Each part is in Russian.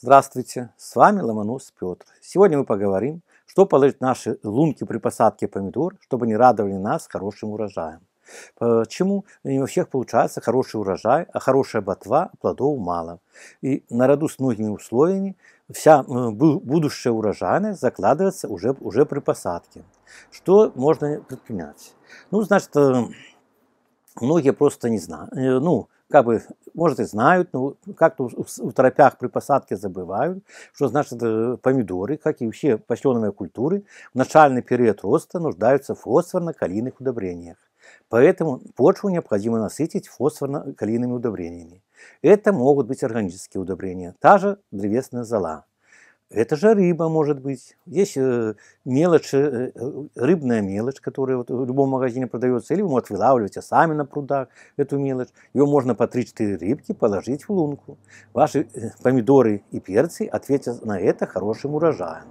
Здравствуйте, с вами Ломонос Петр. Сегодня мы поговорим, что положить наши лунки при посадке помидор, чтобы не радовали нас хорошим урожаем. Почему не у всех получается хороший урожай, а хорошая ботва, плодов мало. И наряду с многими условиями вся э, будущая урожайность закладывается уже, уже при посадке. Что можно предпринять? Ну, значит, э, многие просто не знают, э, ну, как бы, может, и знают, но как-то в тропях при посадке забывают, что значит э, помидоры, как и вообще пасленовые культуры, в начальный период роста нуждаются в фосфорно-калийных удобрениях. Поэтому почву необходимо насытить фосфорно-калийными удобрениями. Это могут быть органические удобрения, та же древесная зола. Это же рыба, может быть. Есть э, мелочь, э, э, рыбная мелочь, которая вот в любом магазине продается. Или вы вот вылавливаете сами на прудах эту мелочь. Ее можно по 3-4 рыбки положить в лунку. Ваши помидоры и перцы ответят на это хорошим урожаем.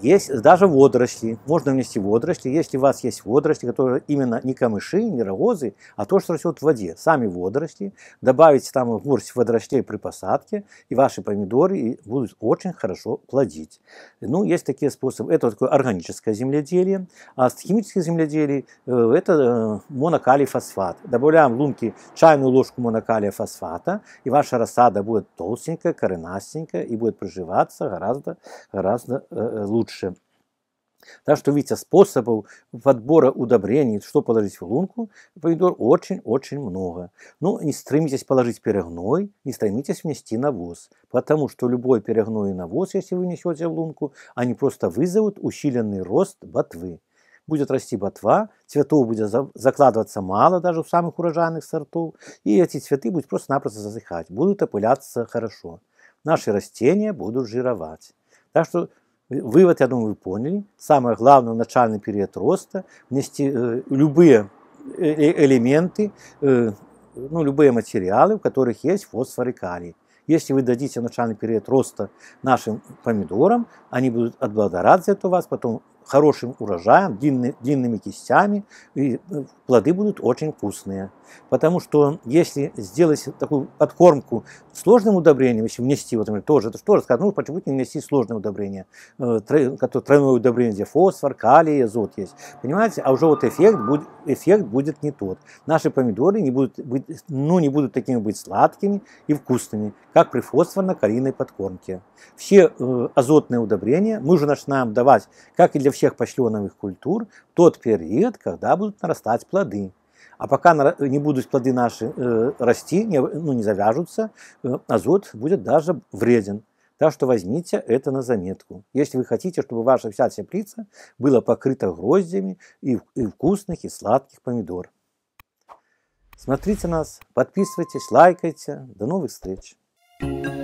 Есть даже водоросли, можно внести водоросли, если у вас есть водоросли, которые именно не камыши, не рогозы, а то, что растет в воде. Сами водоросли, добавить там горсть водорослей при посадке, и ваши помидоры будут очень хорошо плодить. Ну, есть такие способы. Это такое органическое земледелие, а с химических земледелий э, это э, монокалий фосфат. Добавляем в лунки чайную ложку монокалия фосфата, и ваша рассада будет толстенькая, коренастенькая, и будет проживаться гораздо, гораздо э, лучше лучше. Так что, видите, способов подбора удобрений, что положить в лунку, помидор очень-очень много. Но ну, не стремитесь положить перегной, не стремитесь внести навоз. Потому что любой перегной и навоз, если вы несете в лунку, они просто вызовут усиленный рост ботвы. Будет расти ботва, цветов будет закладываться мало даже в самых урожайных сортов, и эти цветы будут просто-напросто засыхать, будут опыляться хорошо. Наши растения будут жировать. Так что Вывод, я думаю, вы поняли. Самое главное в начальный период роста внести э, любые э, э, элементы, э, ну, любые материалы, в которых есть фосфор и калий. Если вы дадите начальный период роста нашим помидорам, они будут отблагодарать за это вас, потом хорошим урожаем, длинны, длинными кистями, и э, плоды будут очень вкусные. Потому что если сделать такую подкормку сложным удобрением, если внести, вот например, тоже, это что же ну почему не внести сложное удобрение, э, тройное удобрение, где фосфор, калий, азот есть, понимаете? А уже вот эффект будет, эффект будет не тот. Наши помидоры не будут, быть, ну, не будут такими быть сладкими и вкусными, как при фосфорно-калийной подкормке. Все э, азотные удобрения мы уже начинаем давать, как и для всех всех почленовых культур в тот период, когда будут нарастать плоды. А пока не будут плоды наши э, расти, не, ну, не завяжутся, э, азот будет даже вреден. Так что возьмите это на заметку. Если вы хотите, чтобы ваша вся теплица была покрыта гроздями и, и вкусных, и сладких помидор. Смотрите нас, подписывайтесь, лайкайте. До новых встреч! thank you